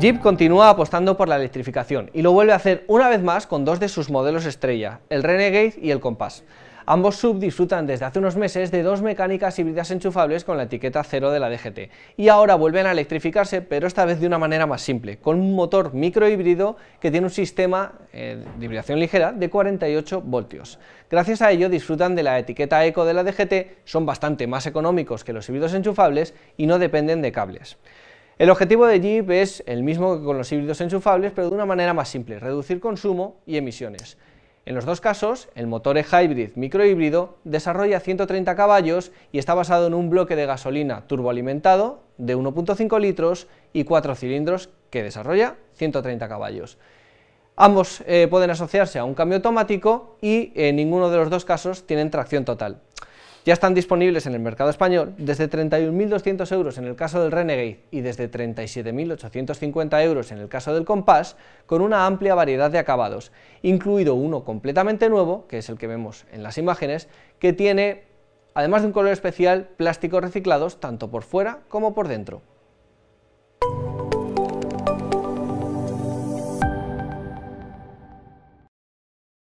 Jeep continúa apostando por la electrificación y lo vuelve a hacer una vez más con dos de sus modelos estrella, el Renegade y el Compass. Ambos sub disfrutan desde hace unos meses de dos mecánicas híbridas enchufables con la etiqueta cero de la DGT y ahora vuelven a electrificarse pero esta vez de una manera más simple, con un motor microhíbrido que tiene un sistema eh, de hibridación ligera de 48 voltios. Gracias a ello disfrutan de la etiqueta eco de la DGT, son bastante más económicos que los híbridos enchufables y no dependen de cables. El objetivo de Jeep es el mismo que con los híbridos enchufables, pero de una manera más simple, reducir consumo y emisiones. En los dos casos, el motor e hybrid microhíbrido desarrolla 130 caballos y está basado en un bloque de gasolina turboalimentado de 1.5 litros y 4 cilindros que desarrolla 130 caballos. Ambos eh, pueden asociarse a un cambio automático y en ninguno de los dos casos tienen tracción total ya están disponibles en el mercado español desde 31.200 euros en el caso del Renegade y desde 37.850 euros en el caso del Compass, con una amplia variedad de acabados, incluido uno completamente nuevo, que es el que vemos en las imágenes, que tiene, además de un color especial, plásticos reciclados tanto por fuera como por dentro.